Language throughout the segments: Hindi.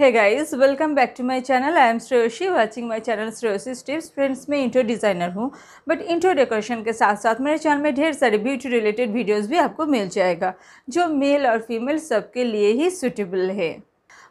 है guys welcome back to my channel I am Shreyoshi watching my channel Shreyoshi's tips friends मैं इंटो डिज़ाइनर हूँ बट इंटो डेकोरेशन के साथ साथ मेरे चैनल में ढेर सारे ब्यूटी रिलेटेड वीडियोस भी आपको मिल जाएगा जो मेल और फीमेल सबके लिए ही सूटेबल है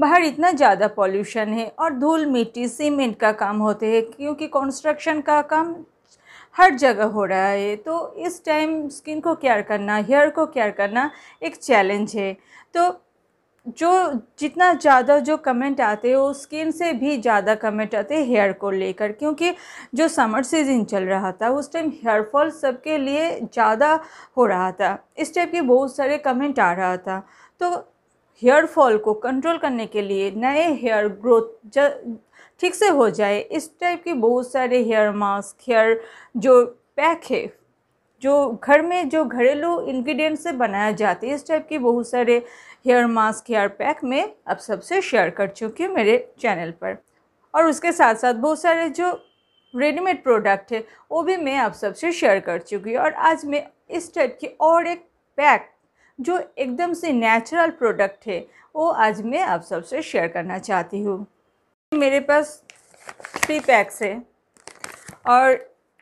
बाहर इतना ज़्यादा पॉल्यूशन है और धूल मिट्टी सीमेंट का काम होते हैं क्योंकि कंस्ट्रक्शन का काम हर जगह हो रहा है तो इस टाइम स्किन को केयर करना हेयर को केयर करना एक चैलेंज है तो जो जितना ज़्यादा जो कमेंट आते हैं वो स्किन से भी ज़्यादा कमेंट आते हैं हेयर को लेकर क्योंकि जो समर सीजन चल रहा था उस टाइम हेयर फॉल सबके लिए ज़्यादा हो रहा था इस टाइप के बहुत सारे कमेंट आ रहा था तो हेयर फॉल को कंट्रोल करने के लिए नए हेयर ग्रोथ ठीक से हो जाए इस टाइप के बहुत सारे हेयर मास्क हेयर जो पैक है जो घर में जो घरेलू इन्ग्रीडियंट से बनाया जाते हैं इस टाइप के बहुत सारे हेयर मास्क हेयर पैक मैं आप सबसे शेयर कर चुकी हूँ मेरे चैनल पर और उसके साथ साथ बहुत सारे जो रेडीमेड प्रोडक्ट है वो भी मैं आप सबसे शेयर कर चुकी हूँ और आज मैं इस टाइप की और एक पैक जो एकदम से नेचुरल प्रोडक्ट है वो आज मैं आप सबसे शेयर करना चाहती हूँ मेरे पास थ्री पैक्स है और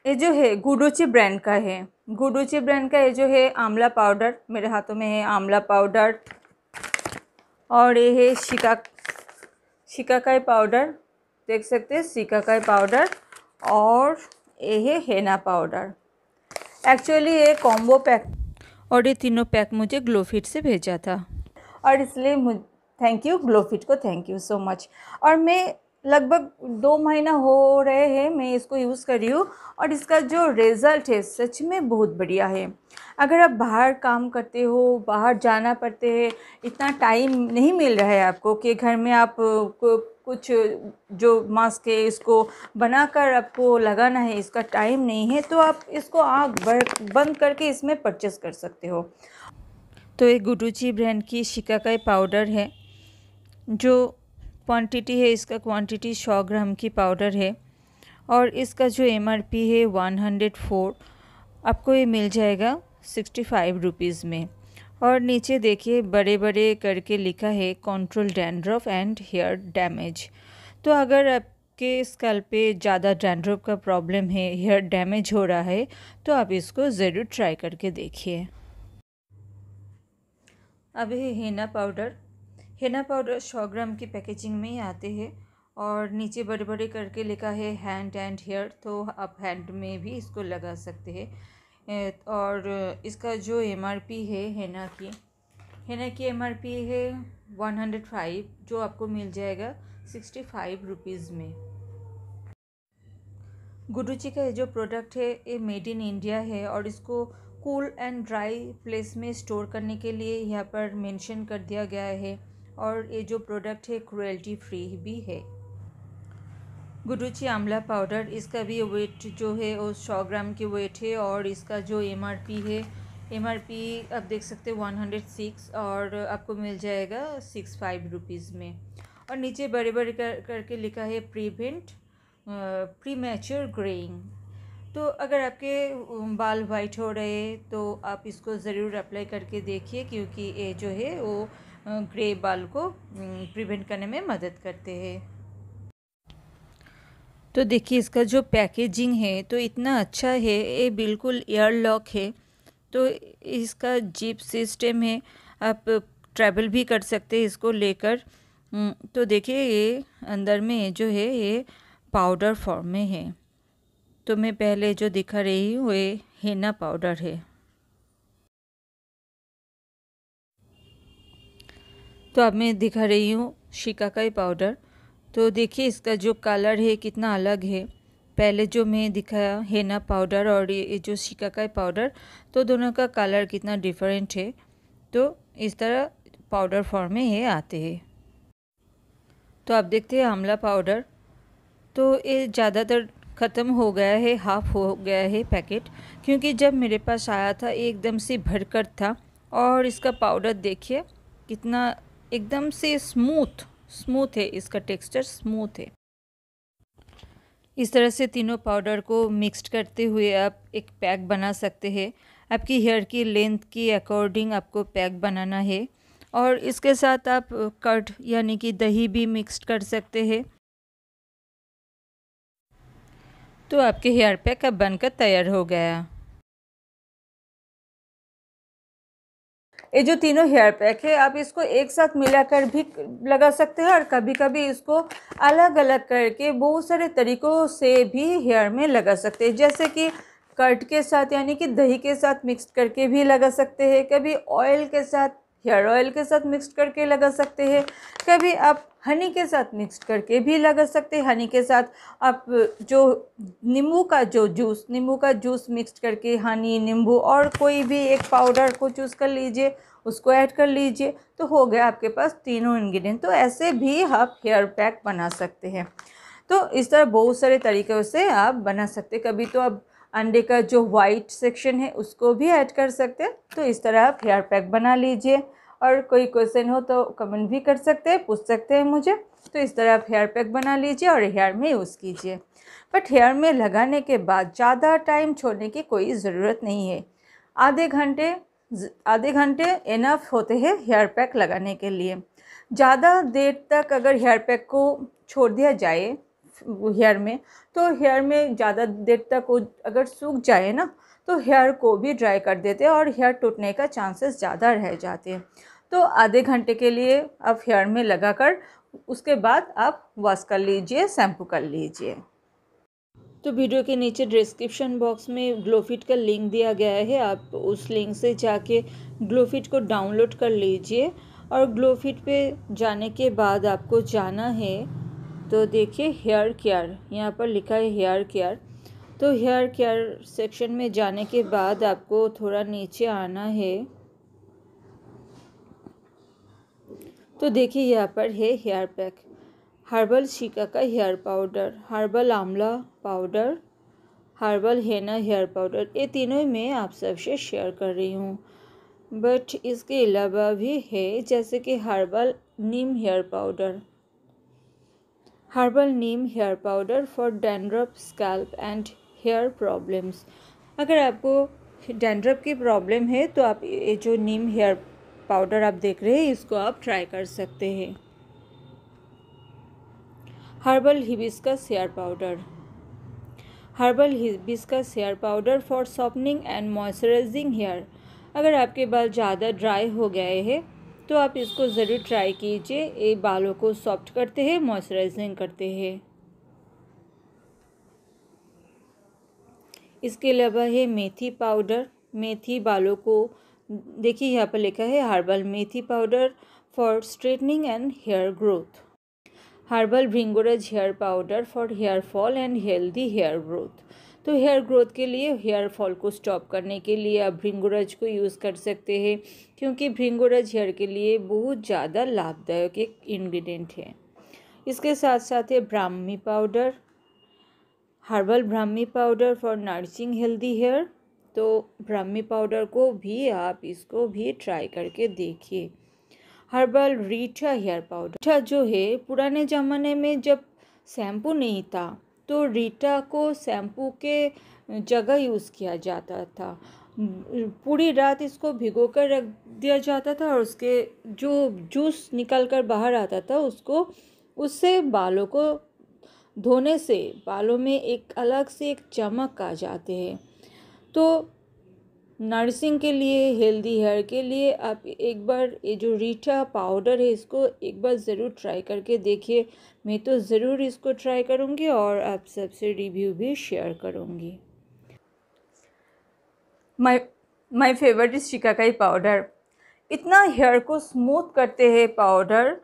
ये जो है गुडोची ब्रांड का है गुडोची ब्रांड का ये जो है आंवला पाउडर मेरे हाथों में है आंवला पाउडर और ये है शिका शिकाकाई पाउडर देख सकते हैं शिकाकाई पाउडर और ये है हेना पाउडर एक्चुअली ये कॉम्बो पैक और ये तीनों पैक मुझे ग्लोफिट से भेजा था और इसलिए मुझ थैंक यू ग्लोफिट को थैंक यू सो मच और मैं लगभग दो महीना हो रहे हैं मैं इसको यूज़ कर रही हूँ और इसका जो रिज़ल्ट है सच में बहुत बढ़िया है अगर आप बाहर काम करते हो बाहर जाना पड़ते हैं इतना टाइम नहीं मिल रहा है आपको कि घर में आप कुछ जो मास्क है इसको बनाकर आपको लगाना है इसका टाइम नहीं है तो आप इसको आँख बंद करके इसमें परचेस कर सकते हो तो एक गुडूची ब्रांड की शिकाकाई पाउडर है जो क्वांटिटी है इसका क्वांटिटी सौ ग्राम की पाउडर है और इसका जो एम है वन हंड्रेड फोर आपको ये मिल जाएगा सिक्सटी फाइव रुपीज़ में और नीचे देखिए बड़े बड़े करके लिखा है control dandruff and hair damage तो अगर आपके स्कल पे ज़्यादा डैंड्रफ का प्रॉब्लम है हेयर डैमेज हो रहा है तो आप इसको ज़रूर ट्राई करके देखिए अभी हीना पाउडर हेना पाउडर सौ ग्राम की पैकेजिंग में ही आते हैं और नीचे बड़े बड़े करके लिखा है हैंड एंड हेयर तो आप हैंड में भी इसको लगा सकते हैं और इसका जो एम आर पी है हेना की हेना की एम आर पी है वन हंड्रेड फाइव जो आपको मिल जाएगा सिक्सटी फाइव रुपीज़ में गुडुची का जो प्रोडक्ट है ये मेड इन इंडिया है और इसको कूल एंड ड्राई प्लेस में स्टोर करने के लिए यहाँ पर मेंशन कर दिया गया है और ये जो प्रोडक्ट है क्रुएल्टी फ्री भी है गुडुची आमला पाउडर इसका भी वेट जो है वो सौ ग्राम की वेट है और इसका जो एम है एम आप देख सकते हैं वन हंड्रेड सिक्स और आपको मिल जाएगा सिक्स फाइव रुपीज़ में और नीचे बड़े बड़े कर करके लिखा है प्रीवेंट प्री मैच्योर ग्रेइंग तो अगर आपके बाल वाइट हो रहे तो आप इसको ज़रूर अप्लाई करके देखिए क्योंकि ये जो है वो ग्रे बाल को प्रिवेंट करने में मदद करते हैं तो देखिए इसका जो पैकेजिंग है तो इतना अच्छा है ये बिल्कुल एयर लॉक है तो इसका जीप सिस्टम है आप ट्रैवल भी कर सकते हैं इसको लेकर तो देखिए ये अंदर में जो है ये पाउडर फॉर्म में है तो मैं पहले जो दिखा रही हूँ ये हेना पाउडर है तो अब मैं दिखा रही हूँ शिकाकाई पाउडर तो देखिए इसका जो कलर है कितना अलग है पहले जो मैं दिखाया हेना पाउडर और ये जो शिकाकाई पाउडर तो दोनों का कलर कितना डिफरेंट है तो इस तरह पाउडर फॉर्म में ये आते हैं तो आप देखते हैं आंवला पाउडर तो ये ज़्यादातर ख़त्म हो गया है हाफ़ हो गया है पैकेट क्योंकि जब मेरे पास आया था एकदम से भरकर था और इसका पाउडर देखिए कितना एकदम से स्मूथ स्मूथ है इसका टेक्सचर स्मूथ है इस तरह से तीनों पाउडर को मिक्सड करते हुए आप एक पैक बना सकते हैं आपकी हेयर की लेंथ के अकॉर्डिंग आपको पैक बनाना है और इसके साथ आप कट यानी कि दही भी मिक्स कर सकते हैं तो आपके हेयर पैक अब बनकर तैयार हो गया ये जो तीनों हेयर पैक है आप इसको एक साथ मिलाकर भी लगा सकते हैं और कभी कभी इसको अलग अलग करके बहुत सारे तरीक़ों से भी हेयर में लगा सकते हैं जैसे कि कर्ट के साथ यानी कि दही के साथ मिक्स करके भी लगा सकते हैं कभी ऑयल के साथ हेयर ऑयल के साथ मिक्स करके लगा सकते हैं कभी आप हनी के साथ मिक्स करके भी लगा सकते हैं हनी के साथ आप जो नींबू का जो जूस नींबू का जूस मिक्स करके हनी नींबू और कोई भी एक पाउडर को चूज़ कर लीजिए उसको ऐड कर लीजिए तो हो गया आपके पास तीनों इंग्रेडिएंट तो ऐसे भी आप हेयर पैक बना सकते हैं तो इस तरह बहुत सारे तरीक़ों से आप बना सकते कभी तो आप अंडे का जो वाइट सेक्शन है उसको भी ऐड कर सकते हैं तो इस तरह आप हेयर पैक बना लीजिए और कोई क्वेश्चन हो तो कमेंट भी कर सकते हैं पूछ सकते हैं मुझे तो इस तरह आप हेयर पैक बना लीजिए और हेयर में यूज़ कीजिए बट हेयर में लगाने के बाद ज़्यादा टाइम छोड़ने की कोई ज़रूरत नहीं है आधे घंटे आधे घंटे इनफ होते हैं हेयर पैक लगाने के लिए ज़्यादा देर तक अगर हेयर पैक को छोड़ दिया जाए हेयर में तो हेयर में ज़्यादा देर तक वो अगर सूख जाए ना तो हेयर को भी ड्राई कर देते हैं और हेयर टूटने का चांसेस ज़्यादा रह जाते हैं तो आधे घंटे के लिए आप हेयर में लगाकर उसके बाद आप वॉश कर लीजिए शैम्पू कर लीजिए तो वीडियो के नीचे डिस्क्रिप्शन बॉक्स में ग्लोफिट का लिंक दिया गया है आप उस लिंक से जाके ग्लोफिट को डाउनलोड कर लीजिए और ग्लोफिट पे जाने के बाद आपको जाना है तो देखिए हेयर केयर यहाँ पर लिखा है हेयर केयर तो हेयर केयर सेक्शन में जाने के बाद आपको थोड़ा नीचे आना है तो देखिए यहाँ पर है हेयर पैक हर्बल शिका का hair powder herbal amla powder herbal henna hair powder ये तीनों ही मैं आप सबसे शेयर कर रही हूँ बट इसके अलावा भी है जैसे कि herbal neem hair powder herbal neem hair powder for dandruff scalp and hair problems अगर आपको डैंड्रप की प्रॉब्लम है तो आप ये जो नीम हेयर पाउडर आप देख रहे हैं इसको आप ट्राई कर सकते हैं herbal hibiscus hair powder herbal hibiscus hair powder for softening and moisturising hair अगर आपके बाल ज़्यादा ड्राई हो गए हैं तो आप इसको ज़रूर ट्राई कीजिए ये बालों को सॉफ्ट करते हैं मॉइस्चराइजिंग करते हैं इसके अलावा है मेथी पाउडर मेथी बालों को देखिए यहाँ पर लिखा है herbal methi powder for straightening and hair growth herbal bhringraj hair powder for hair fall and healthy hair growth तो हेयर ग्रोथ के लिए हेयर फॉल को स्टॉप करने के लिए आप भ्रिंगोरज को यूज़ कर सकते हैं क्योंकि भ्रिंगोरज हेयर के लिए बहुत ज़्यादा लाभदायक एक इन्ग्रीडियंट है इसके साथ साथ है brahmi powder herbal brahmi powder for nursing healthy hair तो ब्राह्मी पाउडर को भी आप इसको भी ट्राई करके देखिए herbal reetha hair powder reetha जो है पुराने ज़माने में जब शैम्पू नहीं था तो रीठा को शैम्पू के जगह यूज़ किया जाता था पूरी रात इसको भिगो कर रख दिया जाता था और उसके जो जूस निकल कर बाहर आता था उसको उससे बालों को धोने से बालों में एक अलग से एक चमक आ जाते हैं तो नर्सिंग के लिए हेल्दी हेयर के लिए आप एक बार ये जो रीठा पाउडर है इसको एक बार ज़रूर ट्राई करके देखिए मैं तो ज़रूर इसको ट्राई करूँगी और आप सबसे रिव्यू भी शेयर करूँगी my my favourite is shikakai powder इतना हेयर को स्मूथ करते हैं पाउडर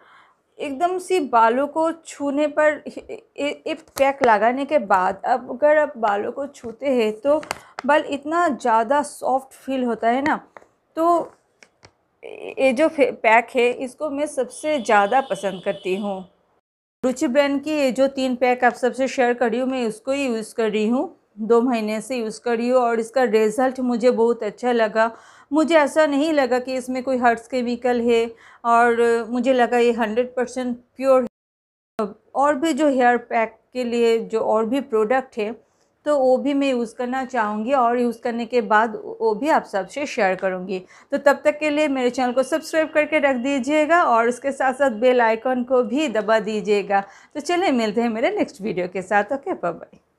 एकदम सी बालों को छूने पर एक पैक लगाने के बाद अब अगर आप बालों को छूते हैं तो बल इतना ज़्यादा सॉफ्ट फील होता है ना तो ये जो पैक है इसको मैं सबसे ज़्यादा पसंद करती हूँ रुचि ब्रांड की ये जो तीन पैक आप सबसे शेयर कर रही हूँ मैं उसको ही यूज़ कर रही हूँ दो महीने से यूज़ कर रही हूँ और इसका रिज़ल्ट मुझे बहुत अच्छा लगा मुझे ऐसा नहीं लगा कि इसमें कोई हर्ट्स केमिकल है और मुझे लगा ये हंड्रेड परसेंट प्योर और भी जो हेयर पैक के लिए जो और भी प्रोडक्ट है तो वो भी मैं यूज़ करना चाहूँगी और यूज़ करने के बाद वो भी आप सबसे शेयर करूँगी तो तब तक के लिए मेरे चैनल को सब्सक्राइब करके रख दीजिएगा और उसके साथ साथ बेल आइकॉन को भी दबा दीजिएगा तो चलिए मिलते हैं मेरे नेक्स्ट वीडियो के साथ ओके बाय